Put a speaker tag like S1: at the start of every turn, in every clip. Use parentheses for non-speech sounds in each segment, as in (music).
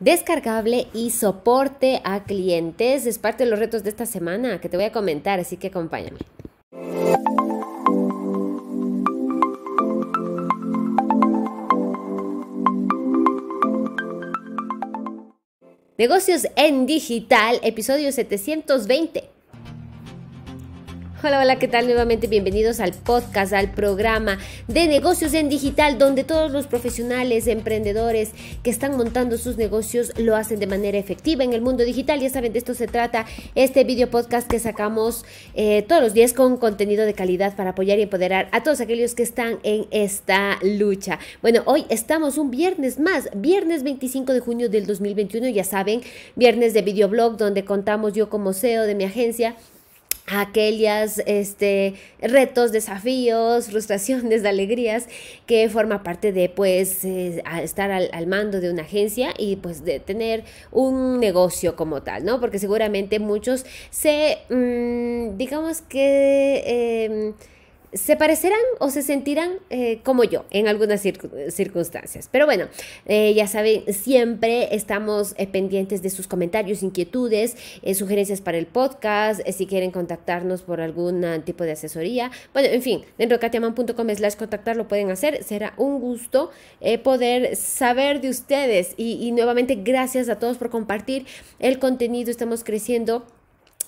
S1: descargable y soporte a clientes. Es parte de los retos de esta semana que te voy a comentar, así que acompáñame. Negocios en Digital, episodio 720. Hola, hola, ¿qué tal? Nuevamente bienvenidos al podcast, al programa de negocios en digital, donde todos los profesionales, emprendedores que están montando sus negocios lo hacen de manera efectiva en el mundo digital. Ya saben, de esto se trata este video podcast que sacamos eh, todos los días con contenido de calidad para apoyar y empoderar a todos aquellos que están en esta lucha. Bueno, hoy estamos un viernes más, viernes 25 de junio del 2021, ya saben, viernes de videoblog donde contamos yo como CEO de mi agencia aquellas este, retos, desafíos, frustraciones, (laughs) alegrías que forma parte de pues eh, estar al, mando de una agencia y pues de tener un negocio como tal, ¿no? Porque seguramente muchos se, mm, digamos que... Em, se parecerán o se sentirán eh, como yo en algunas circunstancias. Pero bueno, eh, ya saben, siempre estamos eh, pendientes de sus comentarios, inquietudes, sugerencias para el podcast, si quieren contactarnos por algún ah, tipo de asesoría. Bueno, en fin, dentro katiaman.com slash contactar lo pueden hacer. Será un gusto poder saber de ustedes y, y nuevamente gracias a todos por compartir el contenido. Estamos creciendo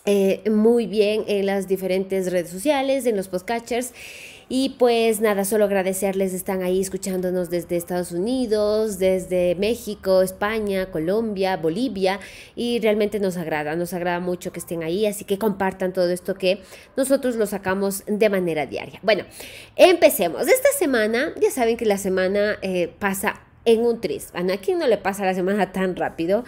S1: eh, muy bien en las diferentes redes sociales, en los postcatchers. Y pues nada, solo agradecerles, están ahí escuchándonos desde Estados Unidos, desde México, España, Colombia, Bolivia y realmente nos agrada, nos agrada mucho que estén ahí, así que compartan todo esto que nosotros lo sacamos de manera diaria. Bueno, empecemos. Esta semana, ya saben que la semana eh, pasa en un tris. Bueno, ¿a quién no le pasa la semana tan rápido?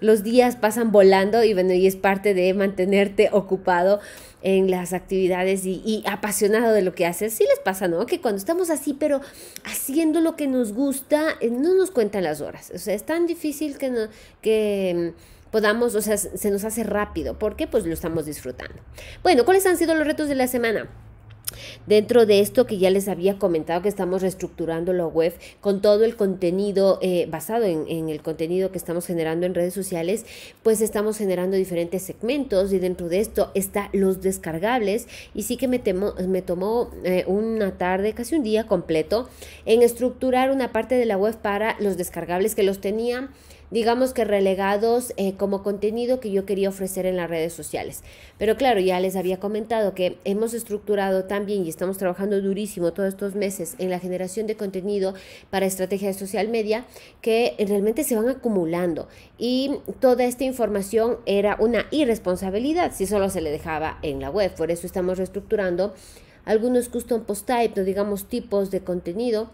S1: Los días pasan volando y bueno, y es parte de mantenerte ocupado en las actividades y, apasionado de lo que haces. Sí les pasa, ¿no? Que cuando estamos así, pero haciendo lo que nos gusta, eh, no nos cuentan las horas. O sea, es tan difícil que, no, que mm, podamos, o sea, se nos hace rápido. ¿Por qué? Pues lo estamos disfrutando. Bueno, ¿cuáles han sido los retos de la semana? dentro de esto que ya les había comentado que estamos reestructurando la web con todo el contenido eh, basado en, el contenido que estamos generando en redes sociales, pues estamos generando diferentes segmentos y dentro de esto está los descargables y sí que me, me tomó eh, una tarde, casi un día completo en estructurar una parte de la web para los descargables que los tenía digamos que relegados eh, como contenido que yo quería ofrecer en las redes sociales. Pero claro, ya les había comentado que hemos estructurado también y estamos trabajando durísimo todos estos meses en la generación de contenido para estrategia de social media que realmente se van acumulando y toda esta información era una irresponsabilidad si solo se le dejaba en la web. Por eso estamos reestructurando algunos custom post type, digamos tipos de contenido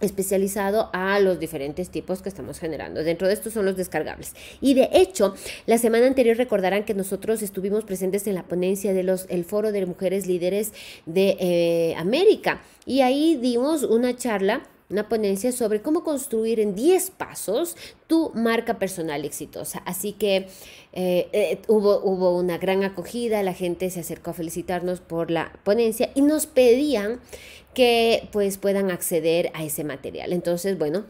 S1: especializado a los diferentes tipos que estamos generando. Dentro de estos son los descargables. Y de hecho, la semana anterior recordarán que nosotros estuvimos presentes en la ponencia del el Foro de Mujeres Líderes de eh, América y ahí dimos una charla una ponencia sobre cómo construir en 10 pasos tu marca personal exitosa. Así que eh, eh, hubo, hubo una gran acogida, la gente se acercó a felicitarnos por la ponencia y nos pedían que pues puedan acceder a ese material. Entonces, bueno,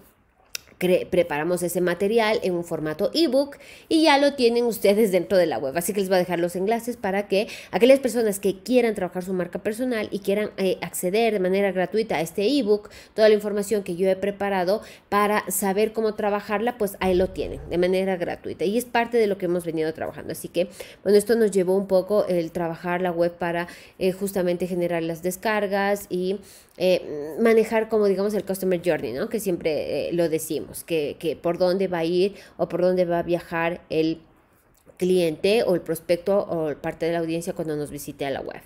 S1: preparamos ese material en un formato ebook y ya lo tienen ustedes dentro de la web. Así que les voy a dejar los enlaces para que aquellas personas que quieran trabajar su marca personal y quieran eh, acceder de manera gratuita a este ebook, toda la información que yo he preparado para saber cómo trabajarla, pues ahí lo tienen de manera gratuita y es parte de lo que hemos venido trabajando. Así que, bueno, esto nos llevó un poco el trabajar la web para eh, justamente generar las descargas y eh, manejar como digamos el customer journey, ¿no? Que siempre lo decimos que, por dónde va a ir o por dónde va a viajar el cliente o el prospecto o parte de la audiencia cuando nos visite a la web.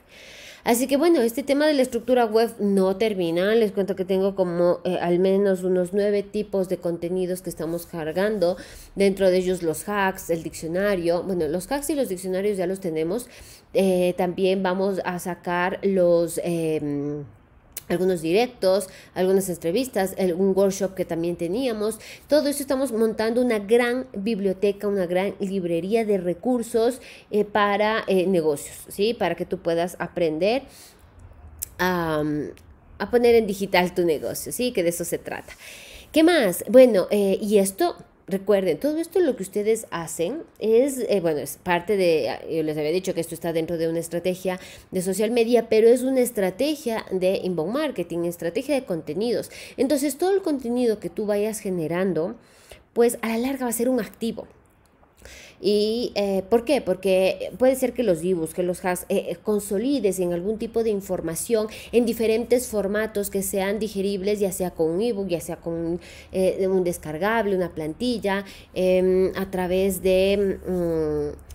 S1: Así que bueno, este tema de la estructura web no termina. Les cuento que tengo como eh, al menos unos nueve tipos de contenidos que estamos cargando. Dentro de ellos los hacks, el diccionario. Bueno, los hacks y los diccionarios ya los tenemos. Eh, también vamos a sacar los... Em, algunos directos, algunas entrevistas, algún workshop que también teníamos. Todo eso estamos montando una gran biblioteca, una gran librería de recursos eh, para eh, negocios, ¿sí? Para que tú puedas aprender a, poner en digital tu negocio, ¿sí? Que de eso se trata. ¿Qué más? Bueno, eh, y esto Recuerden, todo esto lo que ustedes hacen es, eh, bueno, es parte de, yo les había dicho que esto está dentro de una estrategia de social media, pero es una estrategia de inbound marketing, estrategia de contenidos. Entonces, todo el contenido que tú vayas generando, pues a la larga va a ser un activo. ¿Y eh, por qué? Porque puede ser que los vivos, que los has eh, eh, consolides en algún tipo de información en diferentes formatos que sean digeribles, ya sea con un ebook, ya sea con un descargable, una plantilla, em, a través de... Mm,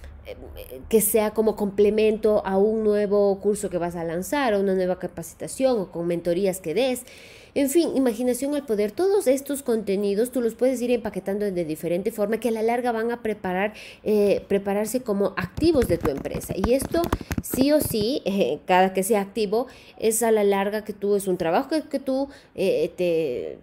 S1: que sea como complemento a un nuevo curso que vas a lanzar, o una nueva capacitación o con mentorías que des. En fin, imaginación al poder. Todos estos contenidos tú los puedes ir empaquetando de diferente forma que a la larga van a preparar, eh, prepararse como activos de tu empresa. Y esto sí o sí, (laughs) eh, cada que sea activo, es a la larga que tú, es un trabajo que, tú eh, te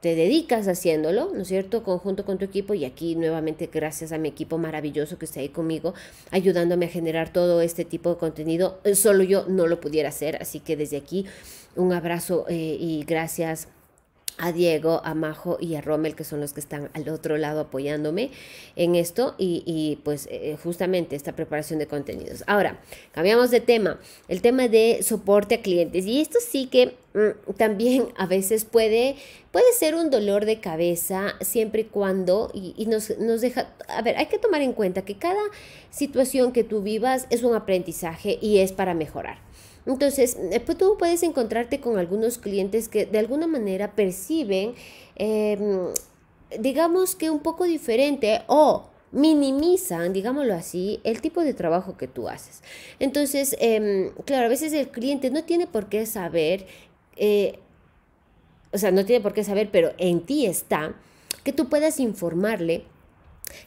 S1: te dedicas haciéndolo, ¿no es cierto?, conjunto con tu equipo y aquí nuevamente gracias a mi equipo maravilloso que está ahí conmigo ayudándome a generar todo este tipo de contenido, eh, solo yo no lo pudiera hacer, así que desde aquí un abrazo eh, y gracias a Diego, a Majo y a Rommel, que son los que están al otro lado apoyándome en esto y, pues eh, justamente esta preparación de contenidos. Ahora, cambiamos de tema, el tema de soporte a clientes y esto sí que mm, también a veces puede, puede ser un dolor de cabeza siempre y cuando y, y nos, nos deja, a ver, hay que tomar en cuenta que cada situación que tú vivas es un aprendizaje y es para mejorar. Entonces, tú puedes encontrarte con algunos clientes que de alguna manera perciben, em, digamos que un poco diferente o minimizan, digámoslo así, el tipo de trabajo que tú haces. Entonces, em, claro, a veces el cliente no tiene por qué saber, eh, o sea, no tiene por qué saber, pero en ti está que tú puedas informarle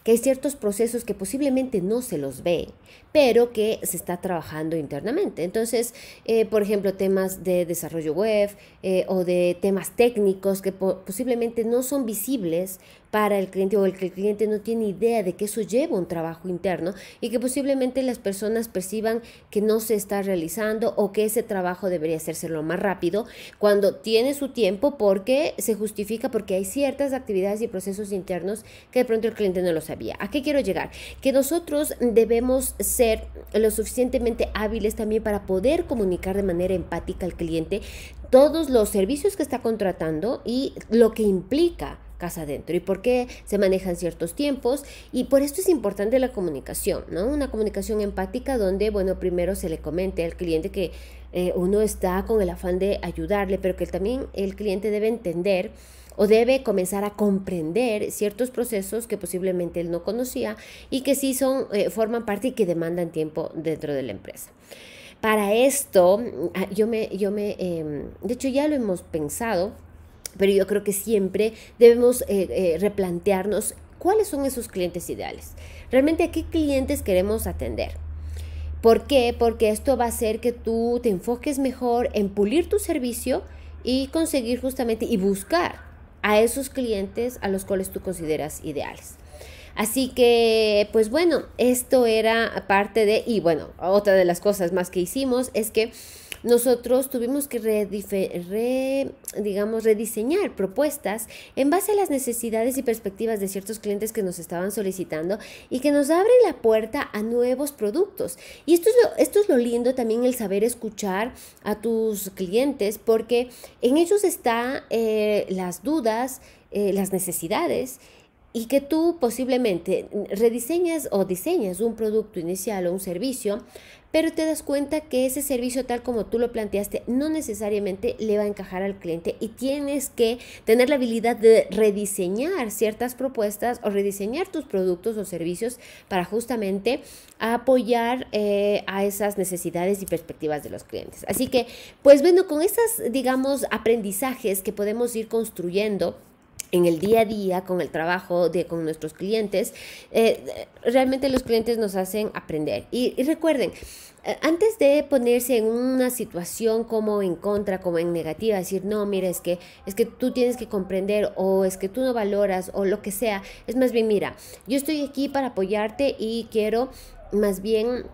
S1: que hay ciertos procesos que posiblemente no se los ve, pero que se está trabajando internamente. Entonces, eh, por ejemplo, temas de desarrollo web eh, o de temas técnicos que posiblemente no son visibles, para el cliente o el que el cliente no tiene idea de que eso lleva un trabajo interno y que posiblemente las personas perciban que no se está realizando o que ese trabajo debería hacerse lo más rápido cuando tiene su tiempo porque se justifica porque hay ciertas actividades y procesos internos que de pronto el cliente no lo sabía. ¿A qué quiero llegar? Que nosotros debemos ser lo suficientemente hábiles también para poder comunicar de manera empática al cliente todos los servicios que está contratando y lo que implica casa adentro y por qué se manejan ciertos tiempos. Y por esto es importante la comunicación, ¿no? Una comunicación empática donde, bueno, primero se le comente al cliente que eh, uno está con el afán de ayudarle, pero que también el cliente debe entender o debe comenzar a comprender ciertos procesos que posiblemente él no conocía y que sí son, eh, forman parte y que demandan tiempo dentro de la empresa. Para esto, ah, yo me, yo me em, de hecho ya lo hemos pensado, pero yo creo que siempre debemos eh, eh, replantearnos cuáles son esos clientes ideales. Realmente a qué clientes queremos atender. ¿Por qué? Porque esto va a hacer que tú te enfoques mejor en pulir tu servicio y conseguir justamente y buscar a esos clientes a los cuales tú consideras ideales. Así que, pues bueno, esto era parte de, y bueno, otra de las cosas más que hicimos es que nosotros tuvimos que digamos, rediseñar propuestas en base a las necesidades y perspectivas de ciertos clientes que nos estaban solicitando y que nos abren la puerta a nuevos productos. Y esto es lo, esto es lo lindo también el saber escuchar a tus clientes porque en ellos están eh, las dudas, eh, las necesidades y que tú posiblemente rediseñas o diseñas un producto inicial o un servicio, pero te das cuenta que ese servicio tal como tú lo planteaste no necesariamente le va a encajar al cliente y tienes que tener la habilidad de rediseñar ciertas propuestas o rediseñar tus productos o servicios para justamente apoyar eh, a esas necesidades y perspectivas de los clientes. Así que, pues bueno, con esas, digamos, aprendizajes que podemos ir construyendo, en el día a día, con el trabajo de con nuestros clientes, eh, realmente los clientes nos hacen aprender. Y, recuerden, eh, antes de ponerse en una situación como en contra, como en negativa, decir, no, mira, es que, es que tú tienes que comprender o es que tú no valoras o lo que sea, es más bien, mira, yo estoy aquí para apoyarte y quiero más bien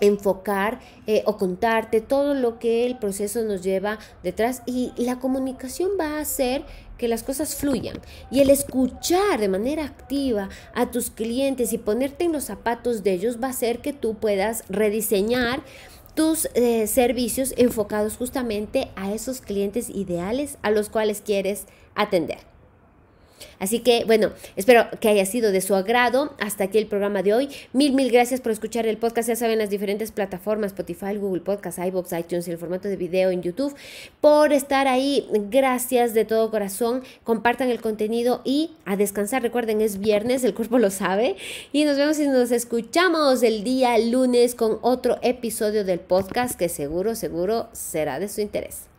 S1: enfocar eh, o contarte todo lo que el proceso nos lleva detrás y la comunicación va a ser que las cosas fluyan. Y el escuchar de manera activa a tus clientes y ponerte en los zapatos de ellos va a hacer que tú puedas rediseñar tus eh, servicios enfocados justamente a esos clientes ideales a los cuales quieres atender. Así que bueno, espero que haya sido de su agrado. Hasta aquí el programa de hoy. Mil, mil gracias por escuchar el podcast. Ya saben, las diferentes plataformas, Spotify, Google Podcast, iVoox, iTunes, y el formato de video en YouTube, por estar ahí. Gracias de todo corazón. Compartan el contenido y a descansar. Recuerden, es viernes, el cuerpo lo sabe. Y nos vemos y nos escuchamos el día lunes con otro episodio del podcast que seguro, seguro será de su interés.